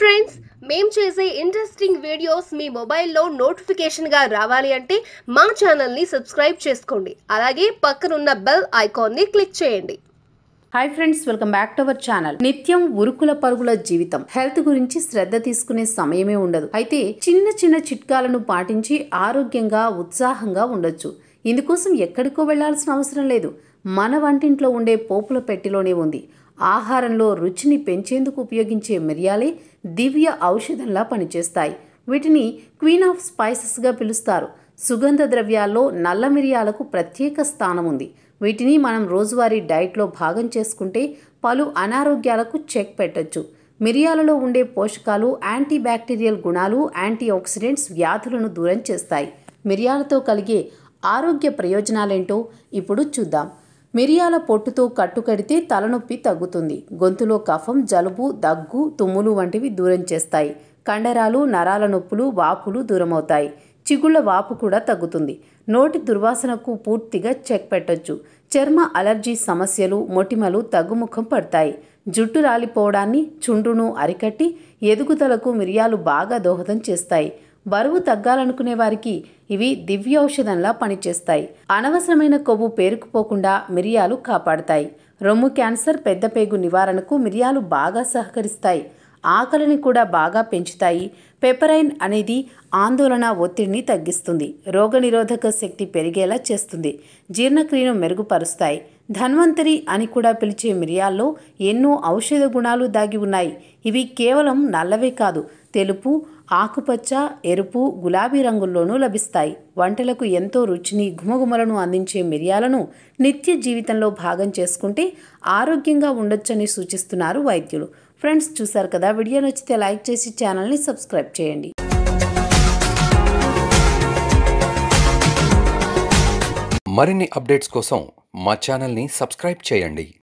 friends మేము చేసే interesting videos మీ మొబైల్లో నోటిఫికేషన్గా రావాలి అంటే మా ఛానల్ని సబ్స్క్రైబ్ చేసుకోండి అలాగే పక్కనున్న బెల్ ఐకాన్ని క్లిక్ చేయండి hi friends welcome back to our channel నిత్యం ఉరుకుల పరుగుల జీవితం హెల్త్ గురించి శ్రద్ధ తీసుకునే సమయమే ఉండదు అయితే చిన్న చిన్న చిట్కాలను పాటించి ఆరోగ్యంగా ఉత్సాహంగా ఉండొచ్చు ఇందుకోసం ఎక్కడికో వెళ్లాల్సిన అవసరం లేదు మన వంటింట్లో ఉండే పోపుల పెట్టిలోనే ఉంది ఆహారంలో రుచిని పెంచేందుకు ఉపయోగించే మిరియాలే దివ్య ఔషధంలా పనిచేస్తాయి వీటిని క్వీన్ ఆఫ్ స్పైసెస్గా పిలుస్తారు సుగంధ ద్రవ్యాల్లో నల్ల మిరియాలకు ప్రత్యేక స్థానం ఉంది వీటిని మనం రోజువారీ డైట్లో భాగం చేసుకుంటే పలు అనారోగ్యాలకు చెక్ పెట్టచ్చు మిరియాలలో ఉండే పోషకాలు యాంటీ బ్యాక్టీరియల్ గుణాలు యాంటీ ఆక్సిడెంట్స్ వ్యాధులను దూరం చేస్తాయి మిరియాలతో కలిగే ఆరోగ్య ప్రయోజనాలేంటో ఇప్పుడు చూద్దాం మిరియాల పొట్టుతో కట్టు కడితే తలనొప్పి తగ్గుతుంది గొంతులో కఫం జలుబు దగ్గు తుమ్ములు వంటివి దూరం చేస్తాయి కండరాలు నరాల నొప్పులు వాపులు దూరమవుతాయి చిగుళ్ల వాపు కూడా తగ్గుతుంది నోటి దుర్వాసనకు పూర్తిగా చెక్ పెట్టొచ్చు చర్మ అలర్జీ సమస్యలు మొటిమలు తగ్గుముఖం పడతాయి జుట్టు రాలిపోవడాన్ని చుండ్రును అరికట్టి ఎదుగుదలకు మిరియాలు బాగా దోహదం చేస్తాయి బరువు తగ్గాలనుకునే వారికి ఇవి దివ్యౌషధంలా పనిచేస్తాయి అనవసరమైన కొవ్వు పేరుకుపోకుండా మిరియాలు కాపాడతాయి రొమ్ము క్యాన్సర్ పెద్దపేగు నివారణకు మిరియాలు బాగా సహకరిస్తాయి ఆకలిని కూడా బాగా పెంచుతాయి పెపరైన్ అనేది ఆందోళన ఒత్తిడిని తగ్గిస్తుంది రోగనిరోధక శక్తి పెరిగేలా చేస్తుంది జీర్ణక్రియను మెరుగుపరుస్తాయి ధన్వంతరి అని కూడా పిలిచే మిరియాల్లో ఎన్నో ఔషధ గుణాలు దాగి ఉన్నాయి ఇవి కేవలం నల్లవే కాదు తెలుపు ఆకుపచ్చ ఎరుపు గులాబీ రంగుల్లోనూ లభిస్తాయి వంటలకు ఎంతో రుచిని ఘుమఘుమలను అందించే మిరియాలను నిత్య జీవితంలో భాగం చేసుకుంటే ఆరోగ్యంగా ఉండొచ్చని సూచిస్తున్నారు వైద్యులు ఫ్రెండ్స్ చూసారు కదా వీడియో నచ్చితే లైక్ చేసి ఛానల్ని సబ్స్క్రైబ్ చేయండి మరిన్ని అప్డేట్స్ కోసం మా ఛానల్ని సబ్స్క్రైబ్ చేయండి